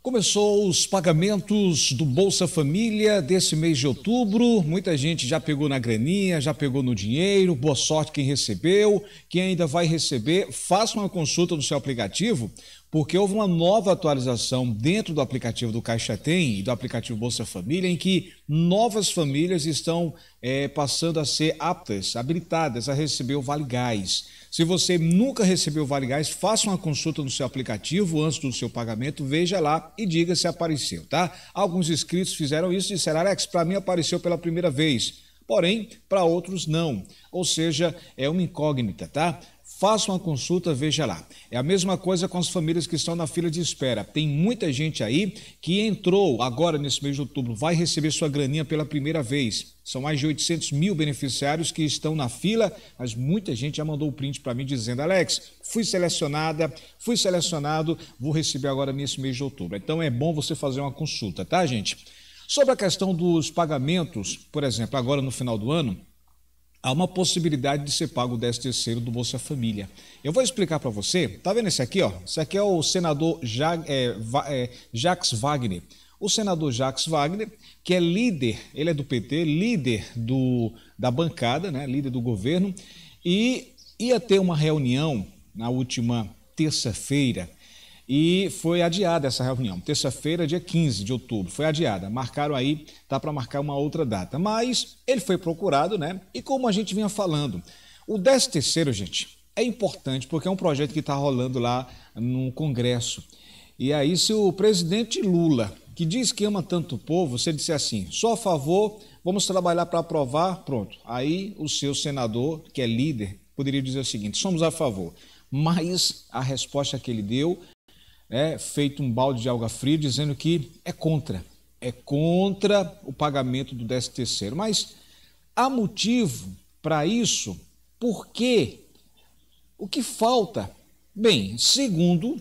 Começou os pagamentos do Bolsa Família desse mês de outubro. Muita gente já pegou na graninha, já pegou no dinheiro. Boa sorte quem recebeu, quem ainda vai receber. Faça uma consulta no seu aplicativo, porque houve uma nova atualização dentro do aplicativo do Caixa Tem e do aplicativo Bolsa Família, em que novas famílias estão é, passando a ser aptas, habilitadas a receber o Vale Gás. Se você nunca recebeu o Vale Gás, faça uma consulta no seu aplicativo antes do seu pagamento, veja lá e diga se apareceu, tá? Alguns inscritos fizeram isso e disseram, Alex, para mim apareceu pela primeira vez porém para outros não. Ou seja, é uma incógnita, tá? Faça uma consulta, veja lá. É a mesma coisa com as famílias que estão na fila de espera. Tem muita gente aí que entrou agora nesse mês de outubro, vai receber sua graninha pela primeira vez. São mais de 800 mil beneficiários que estão na fila, mas muita gente já mandou o print para mim dizendo: Alex, fui selecionada, fui selecionado, vou receber agora nesse mês de outubro. Então é bom você fazer uma consulta, tá, gente? Sobre a questão dos pagamentos, por exemplo, agora no final do ano, há uma possibilidade de ser pago o 10 terceiro do Bolsa Família. Eu vou explicar para você, tá vendo esse aqui? Ó? Esse aqui é o senador ja, é, é, Jacques Wagner. O senador Jacques Wagner, que é líder, ele é do PT, líder do, da bancada, né, líder do governo, e ia ter uma reunião na última terça-feira e foi adiada essa reunião. Terça-feira, dia 15 de outubro, foi adiada. Marcaram aí, tá para marcar uma outra data. Mas ele foi procurado, né? E como a gente vinha falando, o 13 terceiro, gente, é importante porque é um projeto que está rolando lá no Congresso. E aí, se o presidente Lula, que diz que ama tanto o povo, se ele assim, só a favor, vamos trabalhar para aprovar, pronto. Aí o seu senador, que é líder, poderia dizer o seguinte: somos a favor mas a resposta que ele deu né, feito um balde de alga fria dizendo que é contra, é contra o pagamento do 13 terceiro. Mas há motivo para isso? Por quê? O que falta? Bem, segundo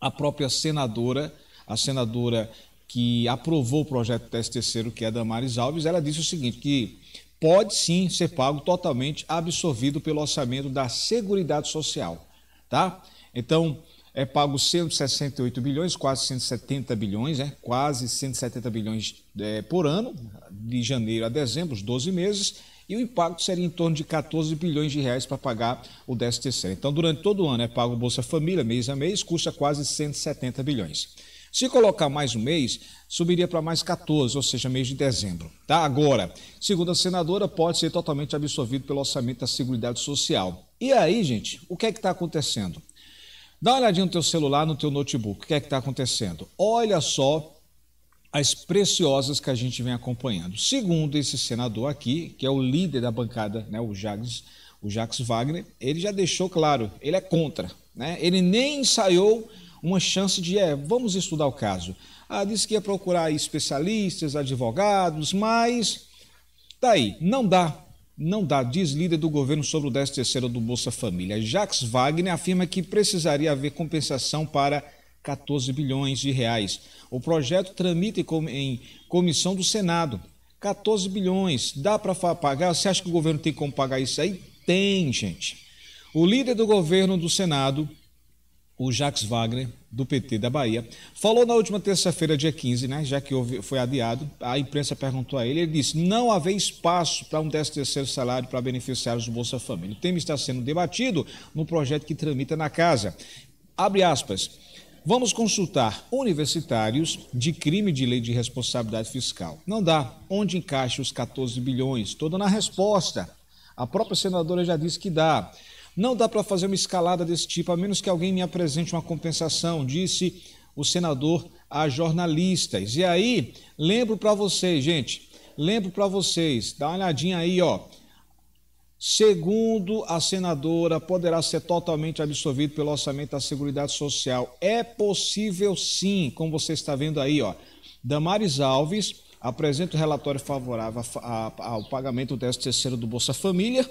a própria senadora, a senadora que aprovou o projeto do 13 que é a Damares Alves, ela disse o seguinte, que pode sim ser pago totalmente absorvido pelo orçamento da Seguridade Social, tá? Então, é pago 168 bilhões, quase 170 bilhões, né? quase 170 bilhões é, por ano, de janeiro a dezembro, os 12 meses, e o impacto seria em torno de 14 bilhões de reais para pagar o 13º. Então, durante todo o ano é pago Bolsa Família, mês a mês, custa quase 170 bilhões. Se colocar mais um mês, subiria para mais 14, ou seja, mês de dezembro. Tá? Agora, segundo a senadora, pode ser totalmente absorvido pelo orçamento da Seguridade Social. E aí, gente, o que é que está acontecendo? Dá uma olhadinha no teu celular, no teu notebook, o que é que está acontecendo? Olha só as preciosas que a gente vem acompanhando. Segundo esse senador aqui, que é o líder da bancada, né, o Jacques, o Jacques Wagner, ele já deixou claro, ele é contra. Né? Ele nem ensaiou uma chance de, é, vamos estudar o caso. Ah, disse que ia procurar especialistas, advogados, mas tá aí, não dá não dá, diz líder do governo sobre o 13º do Bolsa Família. Jacques Wagner afirma que precisaria haver compensação para 14 bilhões de reais. O projeto tramita em comissão do Senado. 14 bilhões, dá para pagar? Você acha que o governo tem como pagar isso aí? Tem, gente. O líder do governo do Senado, o Jacques Wagner, do PT da Bahia, falou na última terça-feira, dia 15, né, já que houve, foi adiado, a imprensa perguntou a ele, ele disse, não haver espaço para um 13 salário para beneficiários do Bolsa Família. O tema está sendo debatido no projeto que tramita na casa. Abre aspas. Vamos consultar universitários de crime de lei de responsabilidade fiscal. Não dá. Onde encaixa os 14 bilhões? Toda na resposta. A própria senadora já disse que dá. Não dá para fazer uma escalada desse tipo, a menos que alguém me apresente uma compensação, disse o senador a jornalistas. E aí, lembro para vocês, gente, lembro para vocês, dá uma olhadinha aí, ó. Segundo a senadora, poderá ser totalmente absorvido pelo orçamento da Seguridade Social. É possível sim, como você está vendo aí, ó. Damares Alves apresenta o relatório favorável ao pagamento do 13 terceiro do Bolsa Família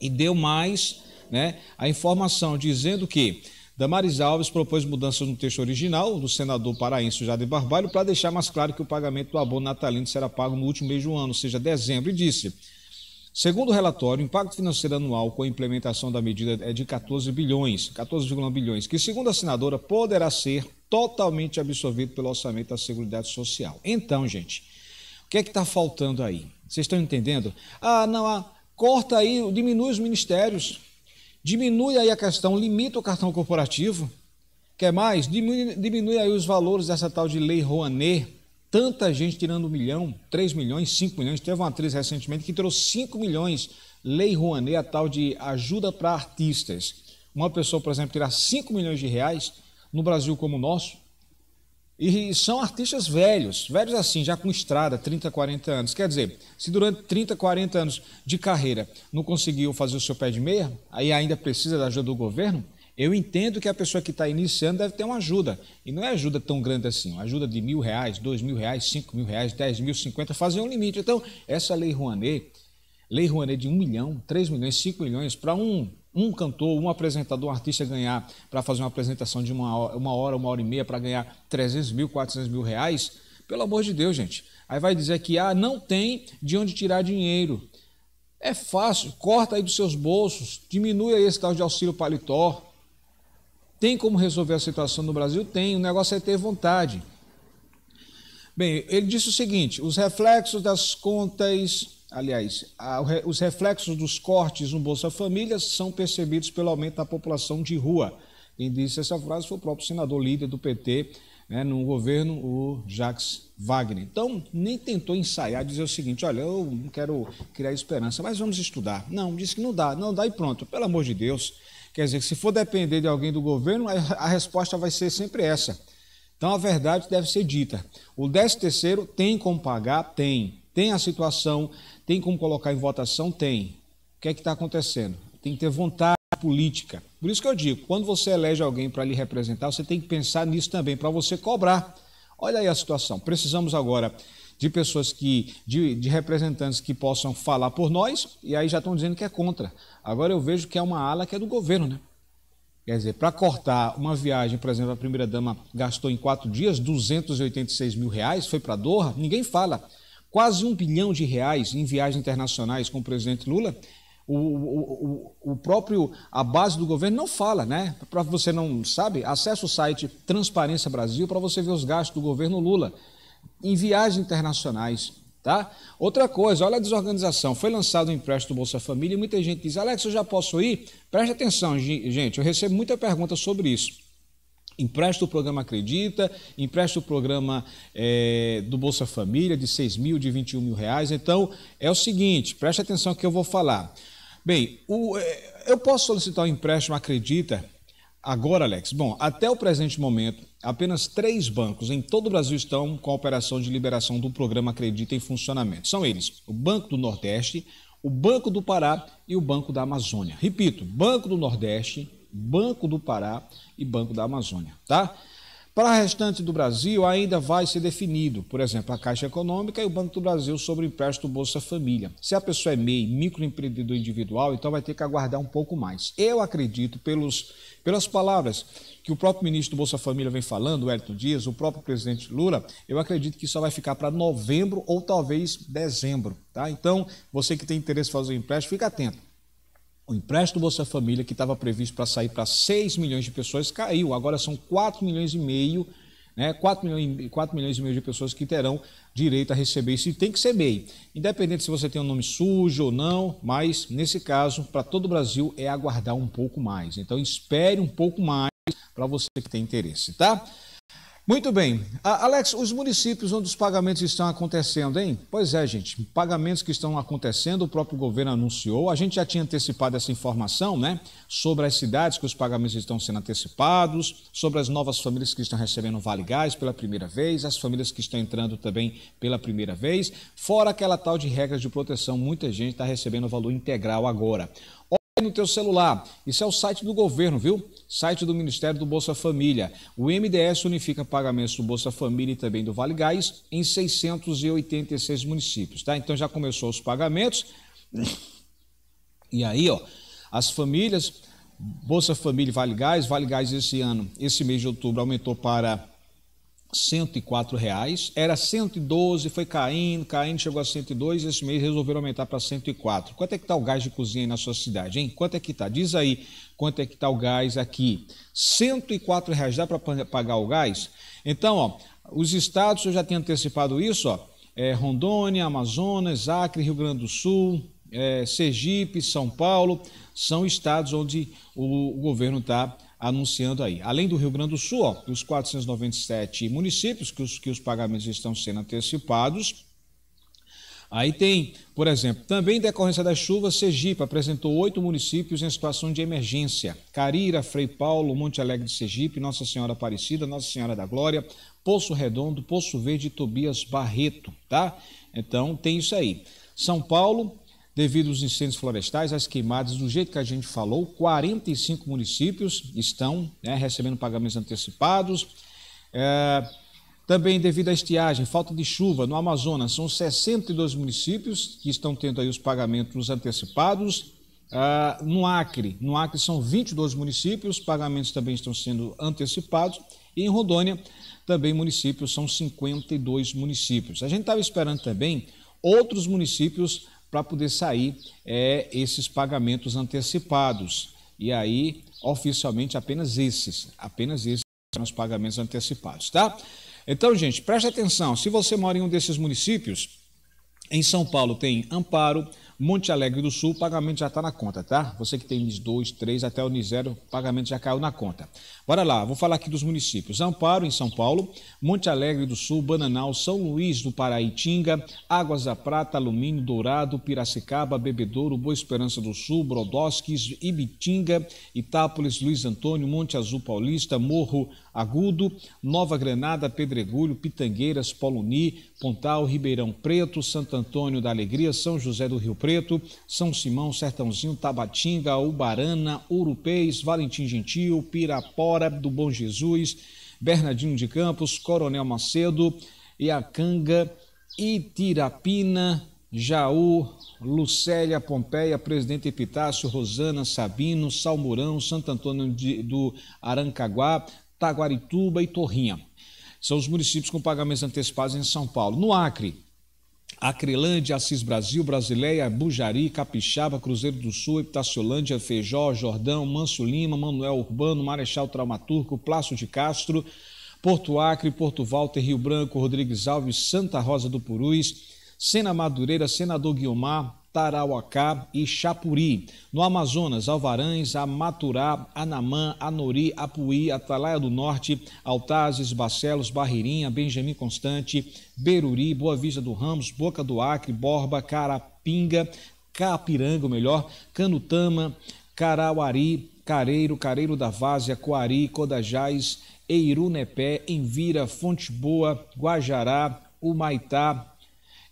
e deu mais né, a informação dizendo que Damaris Alves propôs mudanças no texto original do senador paraense Jade Barbalho para deixar mais claro que o pagamento do abono natalino será pago no último mês do ano, ou seja, dezembro, e disse. Segundo o relatório, o impacto financeiro anual com a implementação da medida é de 14 bilhões, 14,1 bilhões, que, segundo a senadora, poderá ser totalmente absorvido pelo orçamento da Seguridade Social. Então, gente, o que é que está faltando aí? Vocês estão entendendo? Ah, não, corta aí, diminui os ministérios, diminui aí a questão, limita o cartão corporativo. Quer mais? Diminui, diminui aí os valores dessa tal de lei Rouanet. Tanta gente tirando um milhão, 3 milhões, 5 milhões. Teve uma atriz recentemente que trouxe 5 milhões. Lei Rouanet, a tal de ajuda para artistas. Uma pessoa, por exemplo, tirar 5 milhões de reais, no Brasil como o nosso, e são artistas velhos, velhos assim, já com estrada, 30, 40 anos. Quer dizer, se durante 30, 40 anos de carreira não conseguiu fazer o seu pé de meia, aí ainda precisa da ajuda do governo, eu entendo que a pessoa que está iniciando deve ter uma ajuda. E não é ajuda tão grande assim, uma ajuda de mil reais, dois mil reais, cinco mil reais, dez mil, cinquenta, fazer um limite. Então, essa lei Rouanet, lei Rouanet de um milhão, três milhões, cinco milhões, para um um cantor, um apresentador, um artista ganhar para fazer uma apresentação de uma hora, uma hora, uma hora e meia para ganhar 300 mil, 400 mil reais, pelo amor de Deus, gente. Aí vai dizer que ah, não tem de onde tirar dinheiro. É fácil, corta aí dos seus bolsos, diminui aí esse tal de auxílio paletó. Tem como resolver a situação no Brasil? Tem, o negócio é ter vontade. Bem, ele disse o seguinte: os reflexos das contas aliás, a, os reflexos dos cortes no Bolsa Família são percebidos pelo aumento da população de rua. Quem disse essa frase foi o próprio senador líder do PT né, no governo, o Jacques Wagner. Então, nem tentou ensaiar, dizer o seguinte: olha, eu não quero criar esperança, mas vamos estudar. Não, disse que não dá, não dá e pronto, pelo amor de Deus. Quer dizer, se for depender de alguém do governo, a resposta vai ser sempre essa. Então, a verdade deve ser dita. O 13 tem como pagar? Tem. Tem a situação, tem como colocar em votação? Tem. O que é que está acontecendo? Tem que ter vontade política. Por isso que eu digo, quando você elege alguém para lhe representar, você tem que pensar nisso também, para você cobrar. Olha aí a situação. Precisamos agora de pessoas que, de, de, representantes que possam falar por nós, e aí já estão dizendo que é contra. Agora eu vejo que é uma ala que é do governo, né? Quer dizer, para cortar uma viagem, por exemplo, a primeira-dama gastou em quatro dias 286 mil reais, foi para Doha, ninguém fala quase um bilhão de reais em viagens internacionais com o presidente Lula. O, o, o, próprio, a base do governo não fala, né? Para você não sabe, acesse o site Transparência Brasil para você ver os gastos do governo Lula em viagens internacionais, tá? Outra coisa, olha a desorganização. Foi lançado um empréstimo do Bolsa Família e muita gente diz, Alex, eu já posso ir? Preste atenção, gente, eu recebo muita pergunta sobre isso. Empresta o programa Acredita, empresta o programa é, do Bolsa Família de 6 mil, de 21 mil reais. Então, é o seguinte, preste atenção que eu vou falar. Bem, o, é, eu posso solicitar o um empréstimo Acredita agora, Alex? Bom, até o presente momento, apenas três bancos em todo o Brasil estão com a operação de liberação do programa Acredita em funcionamento. São eles o Banco do Nordeste, o Banco do Pará e o Banco da Amazônia. Repito, Banco do Nordeste, Banco do Pará e Banco da Amazônia, tá? Para o restante do Brasil, ainda vai ser definido, por exemplo, a Caixa Econômica e o Banco do Brasil sobre o empréstimo Bolsa Família. Se a pessoa é MEI, microempreendedor individual, então vai ter que aguardar um pouco mais. Eu acredito, pelos, pelas palavras que o próprio ministro do Bolsa Família vem falando, o Elton Dias, o próprio presidente Lula, eu acredito que só vai ficar para novembro ou talvez dezembro. Tá? Então, você que tem interesse em fazer o empréstimo, fica atento. O empréstimo do Bolsa Família, que estava previsto para sair para 6 milhões de pessoas, caiu. Agora são 4 milhões e meio, né? 4 milhões, 4 milhões e meio de pessoas que terão direito a receber isso. E tem que ser MEI. Independente se você tem um nome sujo ou não, mas nesse caso, para todo o Brasil, é aguardar um pouco mais. Então espere um pouco mais para você que tem interesse, tá? Muito bem. Alex, os municípios onde os pagamentos estão acontecendo, hein? Pois é, gente. Pagamentos que estão acontecendo, o próprio governo anunciou. A gente já tinha antecipado essa informação, né? Sobre as cidades que os pagamentos estão sendo antecipados, sobre as novas famílias que estão recebendo Vale Gás pela primeira vez, as famílias que estão entrando também pela primeira vez, fora aquela tal de regras de proteção. Muita gente está recebendo o valor integral agora no teu celular. Isso é o site do governo, viu? Site do Ministério do Bolsa Família. O MDS unifica pagamentos do Bolsa Família e também do Vale Gás em 686 municípios, tá? Então já começou os pagamentos. E aí, ó, as famílias Bolsa Família Vale Gás, Vale Gás esse ano, esse mês de outubro aumentou para 104 reais, era 112, foi caindo, caindo, chegou a 102, esse mês resolveram aumentar para 104. Quanto é que está o gás de cozinha aí na sua cidade, hein? Quanto é que está? Diz aí, quanto é que está o gás aqui? 104 reais, dá para pagar o gás? Então, ó, os estados, eu já tinha antecipado isso, ó, é, Rondônia, Amazonas, Acre, Rio Grande do Sul, é, Sergipe, São Paulo, são estados onde o, o governo está anunciando aí. Além do Rio Grande do Sul, ó, os 497 municípios que os, que os pagamentos estão sendo antecipados, Aí tem, por exemplo, também em decorrência das chuvas, Sergipe apresentou oito municípios em situação de emergência: Carira, Frei Paulo, Monte Alegre de Sergipe, Nossa Senhora Aparecida, Nossa Senhora da Glória, Poço Redondo, Poço Verde e Tobias Barreto, tá? Então tem isso aí. São Paulo Devido aos incêndios florestais, às queimadas, do jeito que a gente falou, 45 municípios estão né, recebendo pagamentos antecipados. É, também devido à estiagem, falta de chuva no Amazonas, são 62 municípios que estão tendo aí os pagamentos antecipados. Uh, no Acre, no Acre são 22 municípios, pagamentos também estão sendo antecipados. E em Rondônia, também municípios, são 52 municípios. A gente estava esperando também outros municípios para poder sair é, esses pagamentos antecipados. E aí, oficialmente, apenas esses, apenas esses são os pagamentos antecipados, tá? Então, gente, preste atenção, se você mora em um desses municípios, em São Paulo tem Amparo, Monte Alegre do Sul, pagamento já está na conta, tá? Você que tem NIS 2, 3, até o NIS 0, pagamento já caiu na conta. Bora lá, vou falar aqui dos municípios. Amparo, em São Paulo, Monte Alegre do Sul, Bananal, São Luís do Paraitinga, Águas da Prata, Alumínio, Dourado, Piracicaba, Bebedouro, Boa Esperança do Sul, Brodosques, Ibitinga, Itápolis, Luiz Antônio, Monte Azul Paulista, Morro Agudo, Nova Granada, Pedregulho, Pitangueiras, Poloni, Pontal, Ribeirão Preto, Santo Antônio da Alegria, São José do Rio Preto, Preto, São Simão, Sertãozinho, Tabatinga, Ubarana, Urupês, Valentim Gentil, Pirapora do Bom Jesus, Bernardino de Campos, Coronel Macedo, Iacanga, Itirapina, Jaú, Lucélia Pompeia, Presidente Epitácio, Rosana Sabino, Salmurão, Santo Antônio de, do Arancaguá, Taguarituba e Torrinha. São os municípios com pagamentos antecipados em São Paulo. No Acre, Acrilândia, Assis Brasil, Brasileia, Bujari, Capixaba, Cruzeiro do Sul, Epitaciolândia, Feijó, Jordão, Manso Lima, Manuel Urbano, Marechal Traumaturco, Plácio de Castro, Porto Acre, Porto Walter, Rio Branco, Rodrigues Alves, Santa Rosa do Purus, Sena Madureira, Senador Guiomar, Tarauacá e Chapuri. No Amazonas, Alvarães, Amaturá, Anamã, Anori, Apuí, Atalaia do Norte, Altazes, Barcelos, Barreirinha, Benjamin Constante, Beruri, Boa Vista do Ramos, Boca do Acre, Borba, Carapinga, Capiranga, melhor, Canutama, Carauari, Careiro, Careiro da Várzea, Coari, Codajás, Eirunepé, Envira, Fonte Boa, Guajará, Humaitá,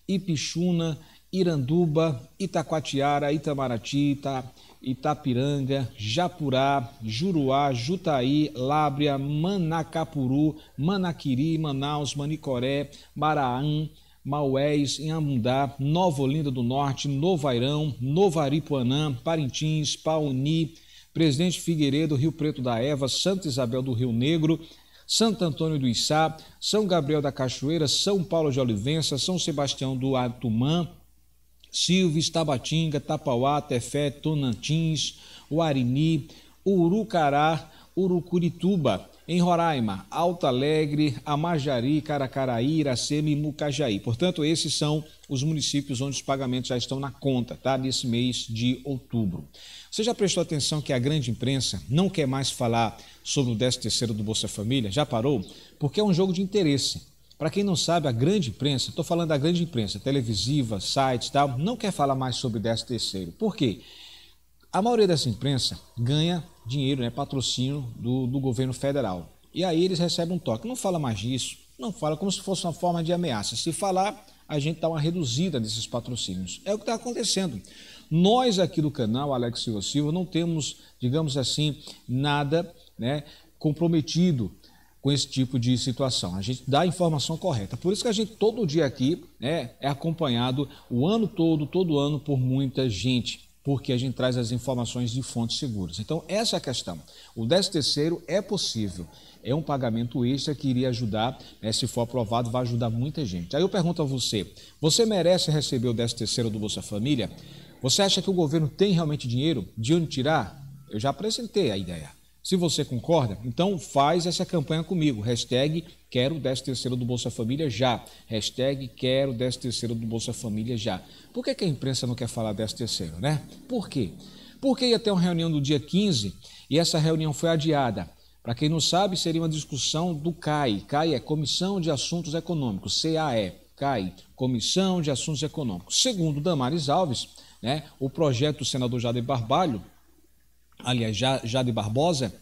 Ipixuna, Iranduba, Itacoatiara, Itamaratita, Itapiranga, Japurá, Juruá, Jutaí, Lábria, Manacapuru, Manaquiri, Manaus, Manicoré, Maraã, Maués, Inhamundá, Nova Olinda do Norte, Novairão, Novaripuanã, Parintins, Pauni, Presidente Figueiredo, Rio Preto da Eva, Santa Isabel do Rio Negro, Santo Antônio do Içá, São Gabriel da Cachoeira, São Paulo de Olivença, São Sebastião do Atumã, Silves, Tabatinga, Tapauá, Tefé, Tonantins, Uarini, Urucará, Urucurituba, em Roraima, Alto Alegre, Amajari, Caracaraí, Iracema e Mucajaí. Portanto, esses são os municípios onde os pagamentos já estão na conta, tá? Nesse mês de outubro. Você já prestou atenção que a grande imprensa não quer mais falar sobre o 13º do Bolsa Família? Já parou? Porque é um jogo de interesse. Para quem não sabe, a grande imprensa, estou falando da grande imprensa, televisiva, sites tal, não quer falar mais sobre 13 terceiro. Por quê? A maioria dessa imprensa ganha dinheiro, né, patrocínio do, do governo federal. E aí eles recebem um toque. Não fala mais disso, não fala como se fosse uma forma de ameaça. Se falar, a gente dá uma reduzida desses patrocínios. É o que está acontecendo. Nós aqui do canal, Alex Silva Silva, não temos, digamos assim, nada né, comprometido com esse tipo de situação. A gente dá a informação correta. Por isso que a gente todo dia aqui né, é acompanhado o ano todo, todo ano, por muita gente, porque a gente traz as informações de fontes seguras. Então, essa é a questão. O 13 terceiro é possível. É um pagamento extra que iria ajudar, né, se for aprovado, vai ajudar muita gente. Aí eu pergunto a você, você merece receber o 13 terceiro do Bolsa Família? Você acha que o governo tem realmente dinheiro? De onde tirar? Eu já apresentei a ideia. Se você concorda, então faz essa campanha comigo. Hashtag quero 13 terceiro do Bolsa Família já. Hashtag quero 13 terceiro do Bolsa Família já. Por que, que a imprensa não quer falar 13 terceiro, né? Por quê? Porque ia ter uma reunião no dia 15 e essa reunião foi adiada. Para quem não sabe, seria uma discussão do CAI. CAI é Comissão de Assuntos Econômicos, CAE. CAI, Comissão de Assuntos Econômicos. Segundo Damares Alves, né, o projeto do senador Jader Barbalho aliás, Jade Barbosa,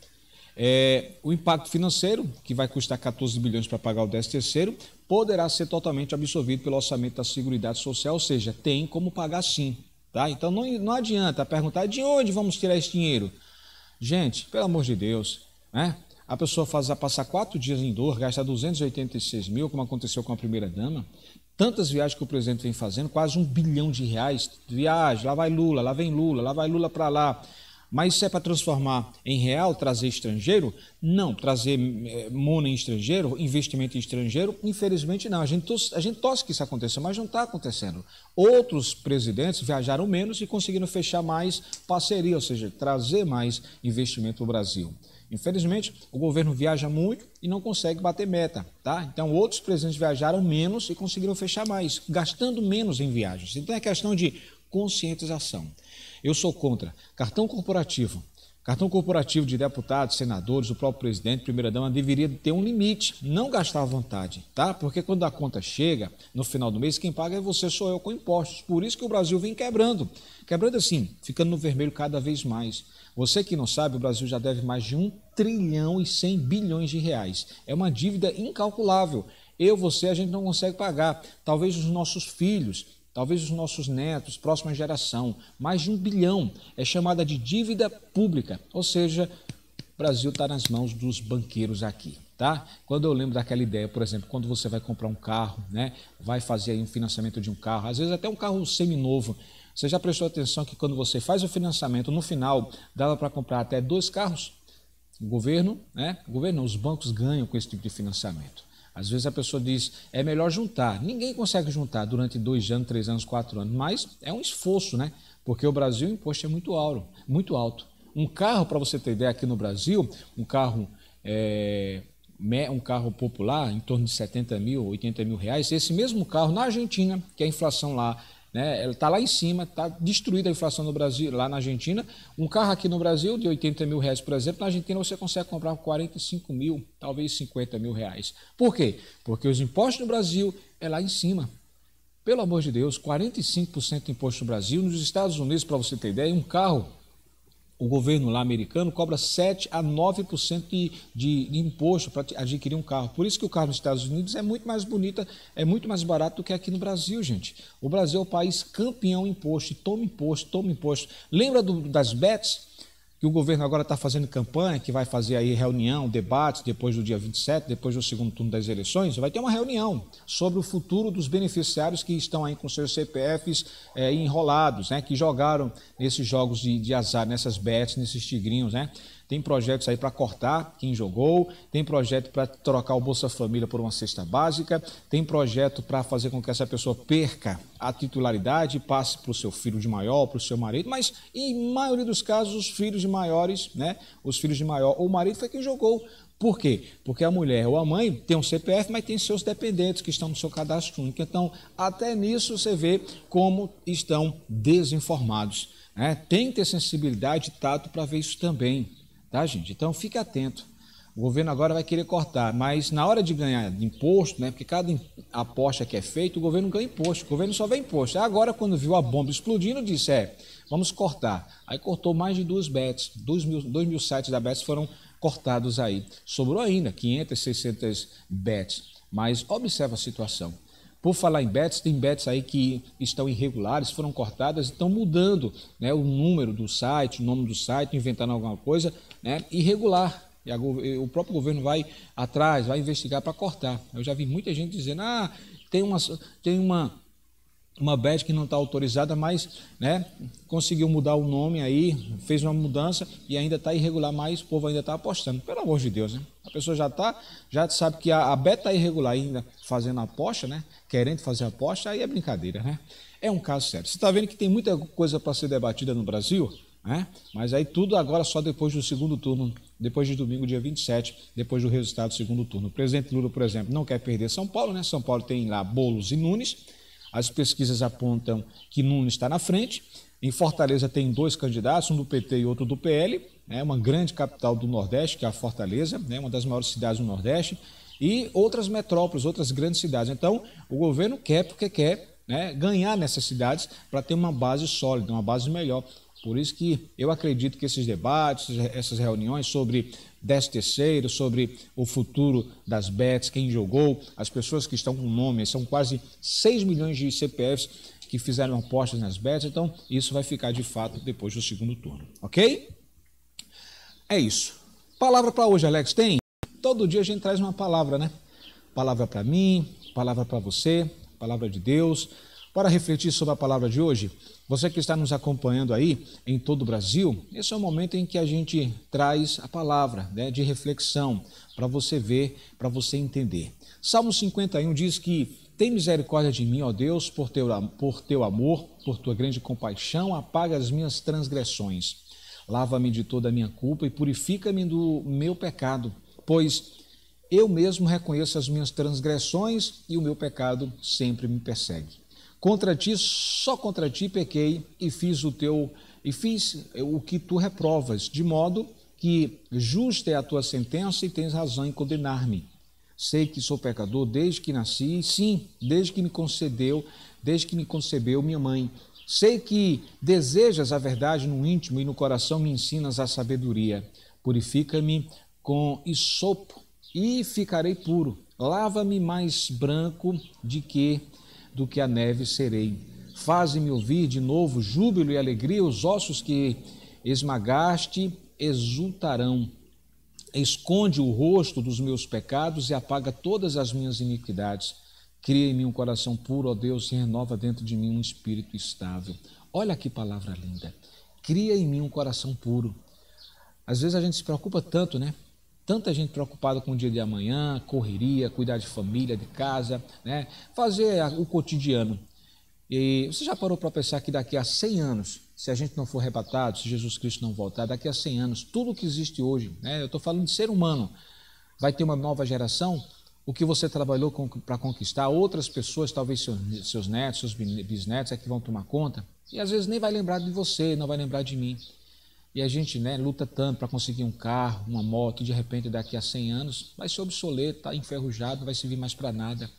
é, o impacto financeiro, que vai custar 14 bilhões para pagar o 13 terceiro, poderá ser totalmente absorvido pelo orçamento da Seguridade Social, ou seja, tem como pagar sim. Tá? Então não, não adianta perguntar de onde vamos tirar esse dinheiro. Gente, pelo amor de Deus, né? a pessoa faz, passar quatro dias em dor, gasta 286 mil, como aconteceu com a primeira-dama, tantas viagens que o presidente vem fazendo, quase um bilhão de reais, de viagem, lá vai Lula, lá vem Lula, lá vai Lula para lá, mas isso é para transformar em real, trazer estrangeiro? Não. Trazer é, eh, mono em estrangeiro, investimento em estrangeiro? Infelizmente não. A gente, tosse a gente torce que isso aconteça, mas não está acontecendo. Outros presidentes viajaram menos e conseguiram fechar mais parceria, ou seja, trazer mais investimento para o Brasil. Infelizmente, o governo viaja muito e não consegue bater meta, tá? Então, outros presidentes viajaram menos e conseguiram fechar mais, gastando menos em viagens. Então, é questão de conscientização. Eu sou contra cartão corporativo. Cartão corporativo de deputados, senadores, o próprio presidente, primeira-dama, deveria ter um limite, não gastar à vontade, tá? Porque quando a conta chega, no final do mês, quem paga é você, sou eu, com impostos. Por isso que o Brasil vem quebrando. Quebrando assim, ficando no vermelho cada vez mais. Você que não sabe, o Brasil já deve mais de 1 trilhão e 100 bilhões de reais. É uma dívida incalculável. Eu, você, a gente não consegue pagar. Talvez os nossos filhos, talvez os nossos netos, próxima geração. Mais de um bilhão é chamada de dívida pública, ou seja, o Brasil está nas mãos dos banqueiros aqui. Tá? Quando eu lembro daquela ideia, por exemplo, quando você vai comprar um carro, né, vai fazer um financiamento de um carro, às vezes até um carro seminovo, você já prestou atenção que quando você faz o financiamento, no final dava para comprar até dois carros? O governo, né? O governo, os bancos ganham com esse tipo de financiamento. Às vezes a pessoa diz, é melhor juntar. Ninguém consegue juntar durante dois anos, três anos, quatro anos, mas é um esforço, né? Porque o Brasil o imposto é muito alto. Muito alto. Um carro, para você ter ideia, aqui no Brasil, um carro é, um carro popular em torno de 70 mil, 80 mil reais. Esse mesmo carro na Argentina, que a inflação lá né? Ela está lá em cima, está destruída a inflação no Brasil, lá na Argentina. Um carro aqui no Brasil de 80 mil reais, por exemplo, na Argentina você consegue comprar 45 mil, talvez 50 mil reais. Por quê? Porque os impostos no Brasil é lá em cima. Pelo amor de Deus, 45% de imposto no Brasil. Nos Estados Unidos, para você ter ideia, um carro o governo lá americano cobra 7 a 9% de, de, de imposto para adquirir um carro. Por isso que o carro nos Estados Unidos é muito mais bonito, é muito mais barato do que aqui no Brasil, gente. O Brasil é o país campeão em imposto, toma imposto, toma imposto. Lembra do, das bets? que o governo agora está fazendo campanha, que vai fazer aí reunião, debate depois do dia 27, depois do segundo turno das eleições, vai ter uma reunião sobre o futuro dos beneficiários que estão aí com seus CPFs é, enrolados, né, que jogaram nesses jogos de, de azar, nessas bets, nesses tigrinhos, né? Tem projetos aí para cortar quem jogou, tem projeto para trocar o Bolsa Família por uma cesta básica, tem projeto para fazer com que essa pessoa perca a titularidade, passe para o seu filho de maior, para o seu marido, mas em maioria dos casos, os filhos de maiores, né? Os filhos de maior ou o marido foi quem jogou. Por quê? Porque a mulher ou a mãe tem um CPF, mas tem seus dependentes que estão no seu cadastro único. Então, até nisso você vê como estão desinformados. Né? Tem que ter sensibilidade e tato para ver isso também tá, gente? Então fique atento. O governo agora vai querer cortar, mas na hora de ganhar imposto, né? Porque cada aposta que é feita, o governo ganha imposto. O governo só vê imposto. Agora, quando viu a bomba explodindo, disse: é, vamos cortar. Aí cortou mais de duas bets, dois mil, dois mil sites da bets foram cortados aí. Sobrou ainda 500, 600 bets. Mas observa a situação. Por falar em bets, tem bets aí que estão irregulares, foram cortadas, estão mudando né, o número do site, o nome do site, inventando alguma coisa né, irregular. E o próprio governo vai atrás, vai investigar para cortar. Eu já vi muita gente dizendo, ah, tem uma, tem uma, uma bet que não está autorizada, mas né, conseguiu mudar o nome aí, fez uma mudança e ainda está irregular, mas o povo ainda está apostando. Pelo amor de Deus, né? A pessoa já tá, já sabe que a, a bet está irregular ainda, fazendo aposta, né? Querendo fazer aposta, aí é brincadeira, né? É um caso sério. Você está vendo que tem muita coisa para ser debatida no Brasil, né? Mas aí tudo agora só depois do segundo turno, depois de domingo, dia 27, depois do resultado do segundo turno. O presidente Lula, por exemplo, não quer perder São Paulo, né? São Paulo tem lá Bolos e Nunes. As pesquisas apontam que Nunes está na frente. Em Fortaleza tem dois candidatos, um do PT e outro do PL. É né? uma grande capital do Nordeste, que é a Fortaleza, né? uma das maiores cidades do Nordeste e outras metrópoles, outras grandes cidades. Então, o governo quer porque quer né, ganhar nessas cidades para ter uma base sólida, uma base melhor. Por isso que eu acredito que esses debates, essas reuniões sobre 10 terceiro, sobre o futuro das bets, quem jogou, as pessoas que estão com nome, são quase 6 milhões de CPFs que fizeram apostas nas bets, então isso vai ficar de fato depois do segundo turno, ok? É isso. Palavra para hoje, Alex, tem? todo dia a gente traz uma palavra, né? Palavra para mim, palavra para você, palavra de Deus. Para refletir sobre a palavra de hoje, você que está nos acompanhando aí em todo o Brasil, esse é o momento em que a gente traz a palavra né, de reflexão para você ver, para você entender. Salmo 51 diz que tem misericórdia de mim, ó Deus, por teu, por teu amor, por tua grande compaixão, apaga as minhas transgressões. Lava-me de toda a minha culpa e purifica-me do meu pecado pois eu mesmo reconheço as minhas transgressões e o meu pecado sempre me persegue. Contra ti, só contra ti pequei e fiz o teu e fiz o que tu reprovas, de modo que justa é a tua sentença e tens razão em condenar-me. Sei que sou pecador desde que nasci, sim, desde que me concedeu, desde que me concebeu minha mãe. Sei que desejas a verdade no íntimo e no coração me ensinas a sabedoria. Purifica-me com isopo e ficarei puro. Lava-me mais branco de que do que a neve serei. Faze-me ouvir de novo júbilo e alegria, os ossos que esmagaste exultarão. Esconde o rosto dos meus pecados e apaga todas as minhas iniquidades. Cria em mim um coração puro, ó Deus, e renova dentro de mim um espírito estável. Olha que palavra linda. Cria em mim um coração puro. Às vezes a gente se preocupa tanto, né? Tanta gente preocupada com o dia de amanhã, correria, cuidar de família, de casa, né? fazer o cotidiano. E você já parou para pensar que daqui a 100 anos, se a gente não for arrebatado, se Jesus Cristo não voltar, daqui a 100 anos, tudo que existe hoje, né? eu estou falando de ser humano, vai ter uma nova geração? O que você trabalhou para conquistar, outras pessoas, talvez seus, seus netos, seus bisnetos, é que vão tomar conta, e às vezes nem vai lembrar de você, não vai lembrar de mim. E a gente né, luta tanto para conseguir um carro, uma moto, de repente daqui a 100 anos vai ser obsoleto, tá enferrujado, não vai servir mais para nada.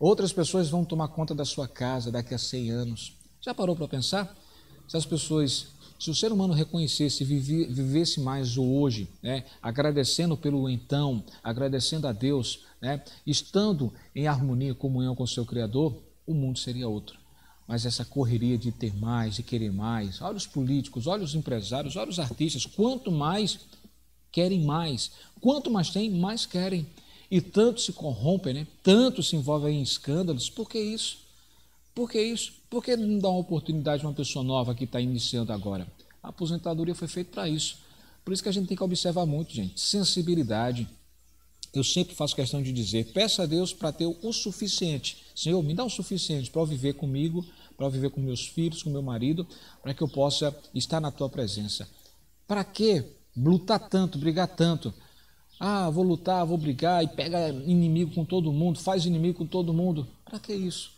Outras pessoas vão tomar conta da sua casa daqui a 100 anos. Já parou para pensar? Se as pessoas, se o ser humano reconhecesse, vivesse mais o hoje, né, agradecendo pelo então, agradecendo a Deus, né, estando em harmonia e comunhão com o seu Criador, o mundo seria outro mas essa correria de ter mais, de querer mais. Olha os políticos, olha os empresários, olha os artistas. Quanto mais querem mais, quanto mais têm, mais querem. E tanto se corrompem, né? tanto se envolvem em escândalos. Por que isso? Por que isso? Por que não dá uma oportunidade a uma pessoa nova que está iniciando agora? A aposentadoria foi feita para isso. Por isso que a gente tem que observar muito, gente. Sensibilidade eu sempre faço questão de dizer: peça a Deus para ter o suficiente. Senhor, me dá o suficiente para viver comigo, para viver com meus filhos, com meu marido, para que eu possa estar na tua presença. Para que lutar tanto, brigar tanto? Ah, vou lutar, vou brigar e pega inimigo com todo mundo, faz inimigo com todo mundo. Para que isso?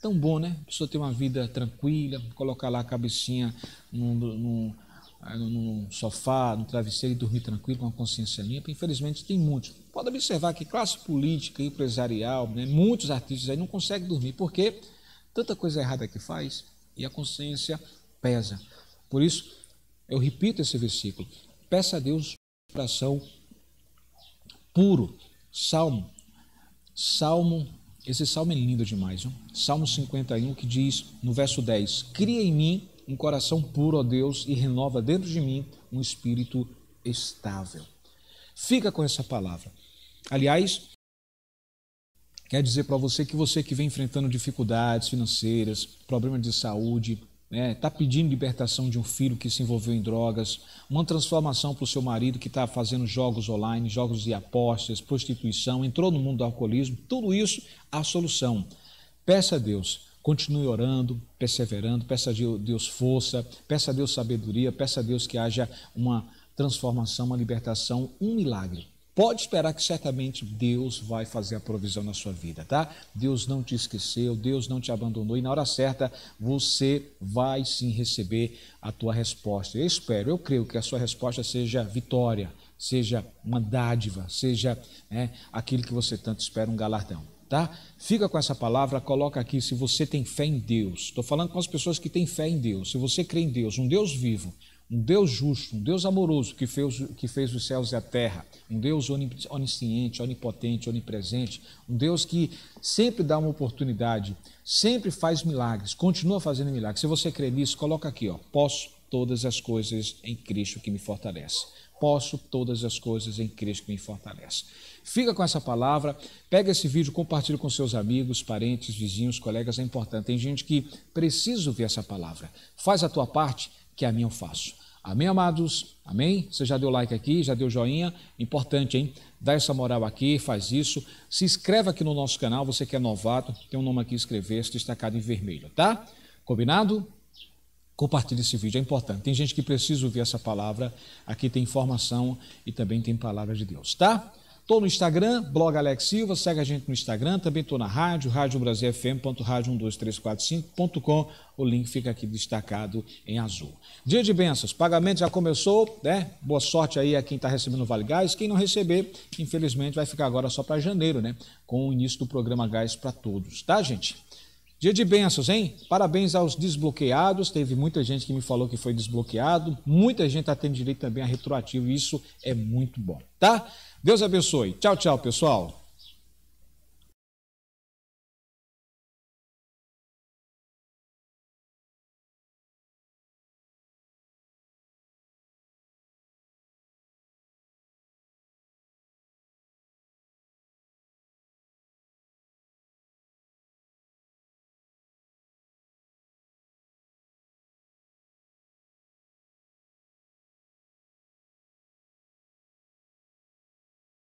Tão bom, né? A pessoa ter uma vida tranquila, colocar lá a cabecinha num, num, num sofá, no travesseiro e dormir tranquilo, com a consciência limpa. Infelizmente, tem muitos. Pode observar que classe política, empresarial, né, muitos artistas aí não conseguem dormir, porque tanta coisa errada que faz e a consciência pesa. Por isso, eu repito esse versículo. Peça a Deus um coração puro. Salmo. Salmo. Esse salmo é lindo demais. Viu? Salmo 51 que diz no verso 10: Cria em mim um coração puro, ó Deus, e renova dentro de mim um espírito estável. Fica com essa palavra. Aliás, quer dizer para você que você que vem enfrentando dificuldades financeiras, problemas de saúde, está né, tá pedindo libertação de um filho que se envolveu em drogas, uma transformação para o seu marido que está fazendo jogos online, jogos de apostas, prostituição, entrou no mundo do alcoolismo, tudo isso a solução. Peça a Deus Continue orando, perseverando, peça a Deus força, peça a Deus sabedoria, peça a Deus que haja uma transformação, uma libertação, um milagre. Pode esperar que certamente Deus vai fazer a provisão na sua vida, tá? Deus não te esqueceu, Deus não te abandonou e na hora certa você vai sim receber a tua resposta. Eu espero, eu creio que a sua resposta seja vitória, seja uma dádiva, seja né, aquilo que você tanto espera, um galardão tá? Fica com essa palavra, coloca aqui se você tem fé em Deus. Estou falando com as pessoas que têm fé em Deus. Se você crê em Deus, um Deus vivo, um Deus justo, um Deus amoroso que fez, que fez os céus e a terra, um Deus onisciente, onipotente, onipresente, um Deus que sempre dá uma oportunidade, sempre faz milagres, continua fazendo milagres. Se você crê nisso, coloca aqui, ó, posso todas as coisas em Cristo que me fortalece posso todas as coisas em Cristo que me fortalece. Fica com essa palavra, pega esse vídeo, compartilha com seus amigos, parentes, vizinhos, colegas, é importante. Tem gente que precisa ouvir essa palavra. Faz a tua parte, que a minha eu faço. Amém, amados? Amém? Você já deu like aqui, já deu joinha? Importante, hein? Dá essa moral aqui, faz isso. Se inscreve aqui no nosso canal, você que é novato, tem um nome aqui, inscrever-se, destacado em vermelho, tá? Combinado? Compartilhe esse vídeo, é importante. Tem gente que precisa ouvir essa palavra. Aqui tem informação e também tem palavra de Deus, tá? Estou no Instagram, blog Alex Silva, segue a gente no Instagram, também estou na rádio, rádiobrasilfmrádio 12345com o link fica aqui destacado em azul. Dia de bênçãos, pagamento já começou, né? Boa sorte aí a quem está recebendo o Vale Gás, quem não receber, infelizmente vai ficar agora só para janeiro, né? Com o início do programa Gás para todos, tá gente? Dia de bênçãos, hein? Parabéns aos desbloqueados. Teve muita gente que me falou que foi desbloqueado. Muita gente está tendo direito também a retroativo. E isso é muito bom, tá? Deus abençoe. Tchau, tchau, pessoal.